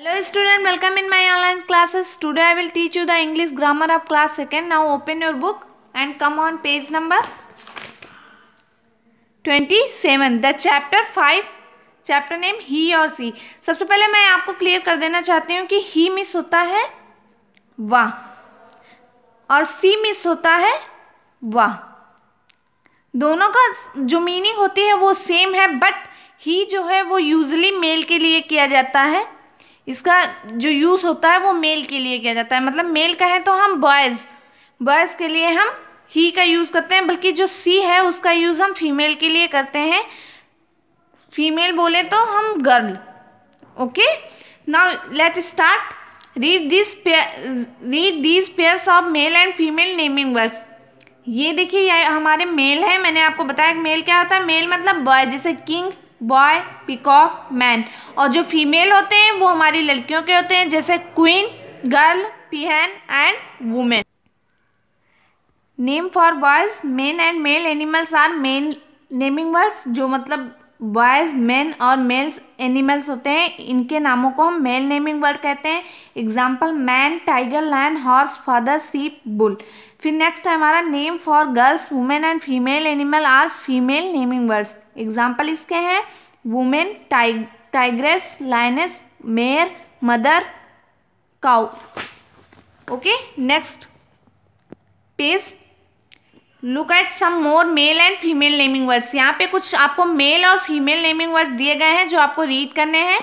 hello student welcome in my online classes today i will teach you the english grammar of class second now open your book and come on page number 27 the chapter 5 chapter name he और she सबसे पहले मैं आपको clear कर देना चाहती हूँ कि ही मिस होता है वाह और सी मिस होता है वाह दोनों का जो मीनिंग होती है वो सेम है बट ही जो है वो यूजली मेल के लिए किया जाता है इसका जो यूज़ होता है वो मेल के लिए किया जाता है मतलब मेल का है तो हम बॉयज़ बॉयज़ के लिए हम ही का यूज़ करते हैं बल्कि जो सी है उसका यूज़ हम फीमेल के लिए करते हैं फीमेल बोले तो हम girl okay now let start read this read this pairs of male and female naming words ये देखिए ये हमारे मेल है मैंने आपको बताया मेल क्या होता है मेल मतलब बॉय जैसे किंग बॉय पिकॉक मैन और जो फीमेल होते हैं वो हमारी लड़कियों के होते हैं जैसे queen girl peahen and women name for boys men and male animals are men naming words जो मतलब बॉयज़ मेन और मेल्स एनिमल्स होते हैं इनके नामों को हम मेल नेमिंग वर्ड कहते हैं example man tiger lion horse father sheep bull फिर नेक्स्ट है हमारा name for girls women and female animal are female naming words example इसके हैं women tig tigress lioness mare mother cow okay next page look at some more male and female naming words यहाँ पे कुछ आपको mail और female naming words दिए गए हैं जो आपको रीड करने हैं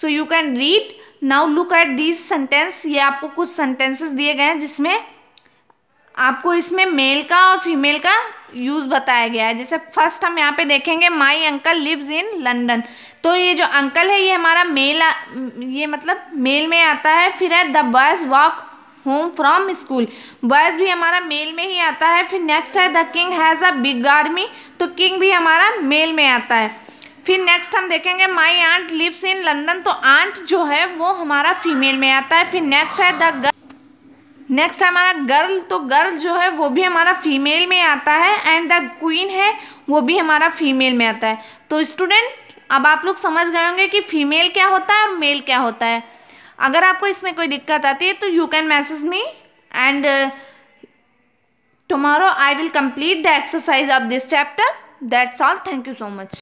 so you can read now look at these sentence ये आपको कुछ सेंटेंसेस दिए गए हैं जिसमें आपको इसमें मेल का और फीमेल का यूज़ बताया गया है जैसे फर्स्ट हम यहाँ पे देखेंगे my uncle lives in London तो ये जो अंकल है ये हमारा मेल ये मतलब मेल में आता है फिर है the boys walk home from school boys भी हमारा मेल में ही आता है फिर नेक्स्ट है the king has a big army तो किंग भी हमारा मेल में आता है फिर नेक्स्ट हम देखेंगे my aunt lives in London तो आंट जो है वो हमारा फीमेल में आता है फिर नेक्स्ट है द गर्ल नेक्स्ट हमारा गर्ल तो गर्ल जो है वो भी हमारा फीमेल में आता है एंड द क्वीन है वो भी हमारा फीमेल में आता है तो स्टूडेंट अब आप लोग समझ गए होंगे कि फीमेल क्या होता है और मेल क्या होता है अगर आपको इसमें कोई दिक्कत आती है तो you can message me and tomorrow I will complete the exercise of this chapter that's all thank you so much